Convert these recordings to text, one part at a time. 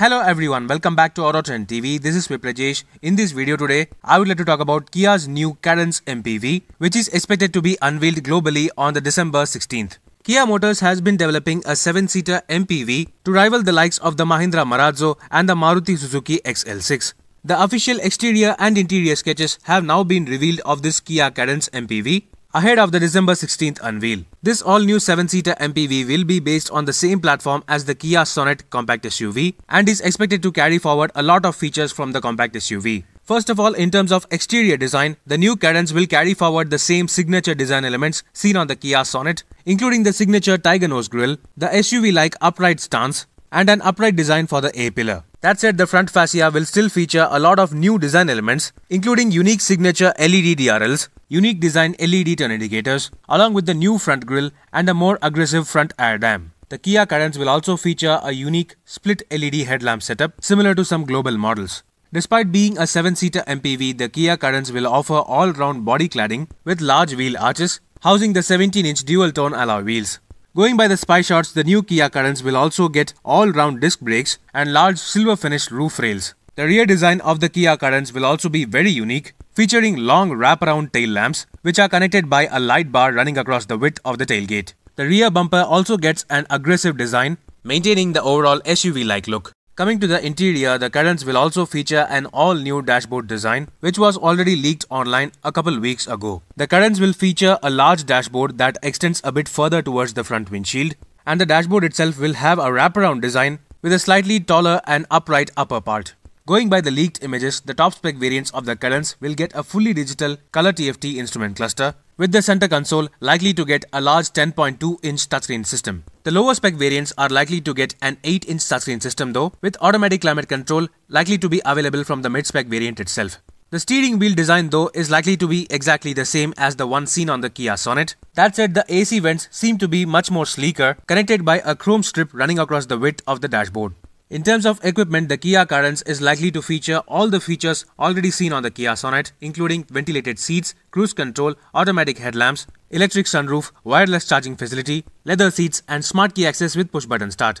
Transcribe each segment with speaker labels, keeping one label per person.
Speaker 1: Hello everyone, welcome back to Auto Trend TV. This is Viprajesh. In this video today, I would like to talk about Kia's new Cadence MPV, which is expected to be unveiled globally on the December 16th. Kia Motors has been developing a 7-seater MPV to rival the likes of the Mahindra Marazzo and the Maruti Suzuki XL6. The official exterior and interior sketches have now been revealed of this Kia Cadence MPV, ahead of the December 16th unveil. This all-new 7-seater MPV will be based on the same platform as the Kia Sonet compact SUV and is expected to carry forward a lot of features from the compact SUV. First of all, in terms of exterior design, the new Cadence will carry forward the same signature design elements seen on the Kia Sonet, including the signature tiger nose grille, the SUV-like upright stance, and an upright design for the A-pillar. That said, the front fascia will still feature a lot of new design elements, including unique signature LED DRLs, unique design LED turn indicators, along with the new front grille and a more aggressive front air dam. The Kia Cadence will also feature a unique split LED headlamp setup similar to some global models. Despite being a 7-seater MPV, the Kia Cadence will offer all-round body cladding with large wheel arches, housing the 17-inch dual-tone alloy wheels. Going by the spy shots, the new Kia Currents will also get all-round disc brakes and large silver-finished roof rails. The rear design of the Kia Currents will also be very unique, featuring long wraparound tail lamps, which are connected by a light bar running across the width of the tailgate. The rear bumper also gets an aggressive design, maintaining the overall SUV-like look. Coming to the interior, the Cadence will also feature an all-new dashboard design, which was already leaked online a couple weeks ago. The Cadence will feature a large dashboard that extends a bit further towards the front windshield, and the dashboard itself will have a wraparound design with a slightly taller and upright upper part. Going by the leaked images, the top spec variants of the Cadence will get a fully digital color TFT instrument cluster, with the center console likely to get a large 10.2 inch touchscreen system. The lower spec variants are likely to get an 8-inch touchscreen system though, with automatic climate control likely to be available from the mid-spec variant itself. The steering wheel design though is likely to be exactly the same as the one seen on the Kia Sonet. That said, the AC vents seem to be much more sleeker, connected by a chrome strip running across the width of the dashboard. In terms of equipment, the Kia Carens is likely to feature all the features already seen on the Kia Sonet, including ventilated seats, cruise control, automatic headlamps, electric sunroof, wireless charging facility, leather seats and smart key access with push button start.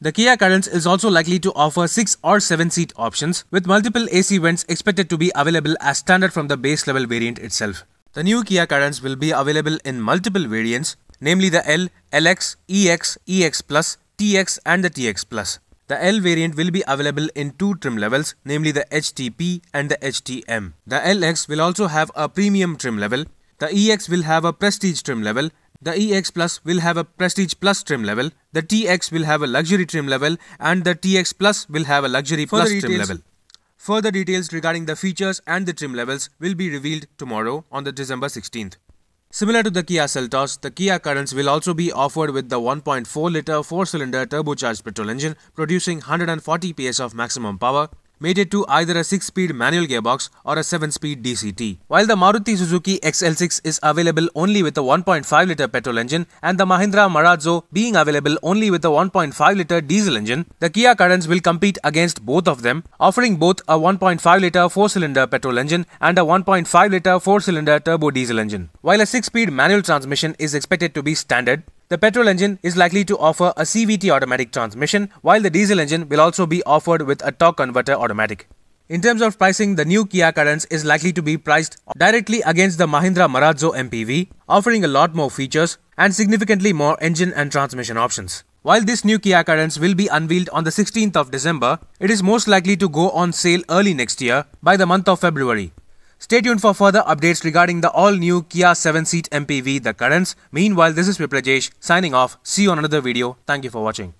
Speaker 1: The Kia Currents is also likely to offer 6 or 7 seat options with multiple AC vents expected to be available as standard from the base level variant itself. The new Kia Currents will be available in multiple variants namely the L, LX, EX, EX Plus, TX and the TX Plus. The L variant will be available in two trim levels, namely the HTP and the HTM. The LX will also have a premium trim level the EX will have a prestige trim level, the EX Plus will have a prestige plus trim level, the TX will have a luxury trim level and the TX Plus will have a luxury plus details. trim level. Further details regarding the features and the trim levels will be revealed tomorrow on the December 16th. Similar to the Kia Seltos, the Kia Currents will also be offered with the 1.4 litre 4-cylinder turbocharged petrol engine producing 140 PS of maximum power made it to either a 6-speed manual gearbox or a 7-speed DCT. While the Maruti Suzuki XL6 is available only with a 1.5-litre petrol engine and the Mahindra Marazzo being available only with a 1.5-litre diesel engine, the Kia Currents will compete against both of them, offering both a 1.5-litre 4-cylinder petrol engine and a 1.5-litre 4-cylinder turbo diesel engine. While a 6-speed manual transmission is expected to be standard, the petrol engine is likely to offer a CVT automatic transmission, while the diesel engine will also be offered with a torque converter automatic. In terms of pricing, the new Kia Cadence is likely to be priced directly against the Mahindra Marazzo MPV, offering a lot more features and significantly more engine and transmission options. While this new Kia Cadence will be unveiled on the 16th of December, it is most likely to go on sale early next year by the month of February. Stay tuned for further updates regarding the all-new Kia 7-seat MPV, The Currents. Meanwhile, this is Viprajesh signing off. See you on another video. Thank you for watching.